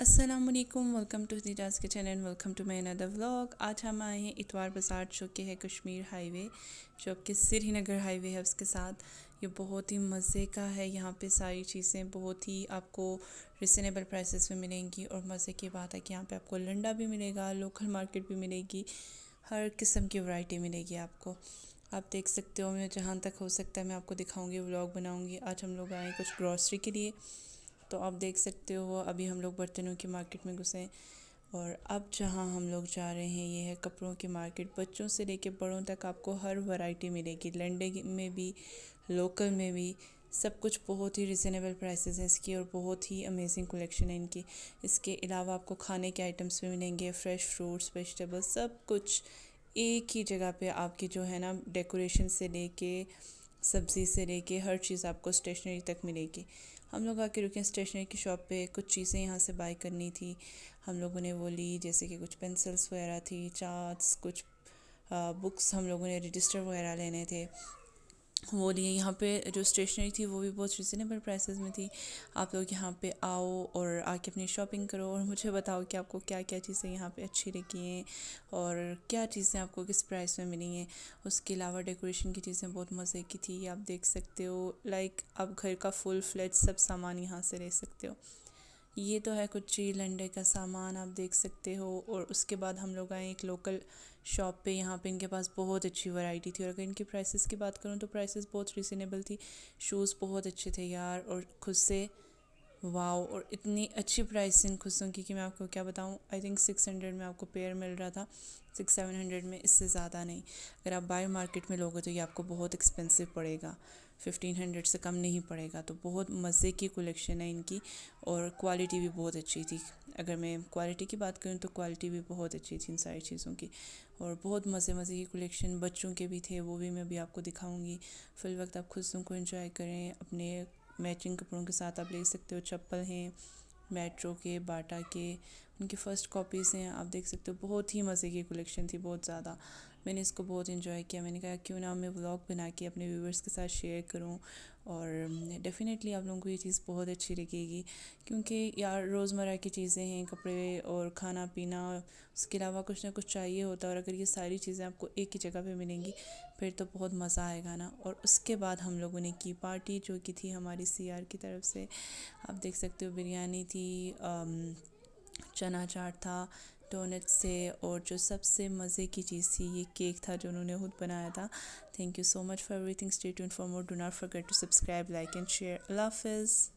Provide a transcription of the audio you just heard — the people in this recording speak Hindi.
असलम वेलकम टू निजाज kitchen and welcome to my another vlog आज हम आए हैं इतवार बाजार जो कि है कश्मीर हाईवे जो आपके श्रीनगर हाईवे है उसके साथ ये बहुत ही मज़े का है यहाँ पे सारी चीज़ें बहुत ही आपको रिज़नेबल प्राइसेस में मिलेंगी और मज़े की बात है कि यहाँ पे आपको लंडा भी मिलेगा लोकल मार्केट भी मिलेगी हर किस्म की वैरायटी मिलेगी आपको आप देख सकते हो मैं जहाँ तक हो सकता है मैं आपको दिखाऊँगी व्लॉग बनाऊँगी आज हम लोग आए कुछ ग्रॉसरी के लिए तो आप देख सकते हो अभी हम लोग बर्तनों की मार्केट में घुसे और अब जहाँ हम लोग जा रहे हैं ये है कपड़ों की मार्केट बच्चों से लेके बड़ों तक आपको हर वैरायटी मिलेगी लंडे में भी लोकल में भी सब कुछ बहुत ही रिजनेबल प्राइसेस हैं इसकी और बहुत ही अमेजिंग कलेक्शन है इनकी इसके अलावा आपको खाने के आइटम्स भी मिलेंगे फ्रेश फ्रूट्स वेजिटेबल्स सब कुछ एक ही जगह पे आपकी जो है ना डेकोरेशन से लेके सब्ज़ी से लेके हर चीज़ आपको स्टेशनरी तक मिलेगी हम लोग आके रुके स्टेशनरी की शॉप पे कुछ चीज़ें यहाँ से बाय करनी थी हम लोगों ने वो ली जैसे कि कुछ पेंसिल्स वगैरह थी चार्ट्स कुछ आ, बुक्स हम लोगों ने रजिस्टर वगैरह लेने थे वो लिए यहाँ पे जो स्टेशनरी थी वो भी बहुत रिजनेबल प्राइसेस में थी आप लोग यहाँ पे आओ और आके अपनी शॉपिंग करो और मुझे बताओ कि आपको क्या क्या चीज़ें यहाँ पे अच्छी लगी हैं और क्या चीज़ें आपको किस प्राइस में मिली हैं उसके अलावा डेकोरेशन की चीज़ें बहुत मज़े की थी आप देख सकते हो लाइक आप घर का फुल फ्लैट सब सामान यहाँ से ले सकते हो ये तो है कुछ चील अंडे का सामान आप देख सकते हो और उसके बाद हम लोग आए एक लोकल शॉप पे यहाँ पे इनके पास बहुत अच्छी वैरायटी थी और अगर इनकी प्राइसेस की बात करूँ तो प्राइसेस बहुत रिजनेबल थी शूज़ बहुत अच्छे थे यार और खुद से वाओ और इतनी अच्छी प्राइस इन की कि मैं आपको क्या बताऊँ आई थिंक सिक्स हंड्रेड में आपको पेयर मिल रहा था सिक्स सेवन हंड्रेड में इससे ज़्यादा नहीं अगर आप बाय मार्केट में लोगे तो ये आपको बहुत एक्सपेंसिव पड़ेगा फिफ्टीन हंड्रेड से कम नहीं पड़ेगा तो बहुत मज़े की कलेक्शन है इनकी और क्वालिटी भी बहुत अच्छी थी अगर मैं क्वालिटी की बात करूँ तो क्वालिटी भी बहुत अच्छी थी इन सारी चीज़ों की और बहुत मज़े मज़े की कलेक्शन बच्चों के भी थे वो भी मैं अभी आपको दिखाऊँगी फिल वक्त आप खुद उनको इन्जॉय करें अपने मैचिंग कपड़ों के साथ आप ले सकते हो चप्पल हैं मेट्रो के बाटा के उनकी फ़र्स्ट कॉपीज़ हैं आप देख सकते हो बहुत ही मज़े की कलेक्शन थी बहुत ज़्यादा मैंने इसको बहुत इन्जॉय किया मैंने कहा क्यों ना मैं ब्लॉग बना के अपने व्यूवर्स के साथ शेयर करूं और डेफ़िनेटली आप लोगों को ये चीज़ बहुत अच्छी लगेगी क्योंकि यार रोज़मर्रा की चीज़ें हैं कपड़े और खाना पीना उसके अलावा कुछ ना कुछ चाहिए होता है और अगर ये सारी चीज़ें आपको एक ही जगह पे मिलेंगी फिर तो बहुत मज़ा आएगा ना और उसके बाद हम लोगों ने की पार्टी जो कि थी हमारी सी की तरफ से आप देख सकते हो बिरयानी थी चना चाट था डोनेट से और जो सबसे मज़े की चीज़ थी ये केक था जो उन्होंने खुद बनाया था thank you so much for everything stay state for more do not forget to subscribe like and share अल्लाह हाफिज़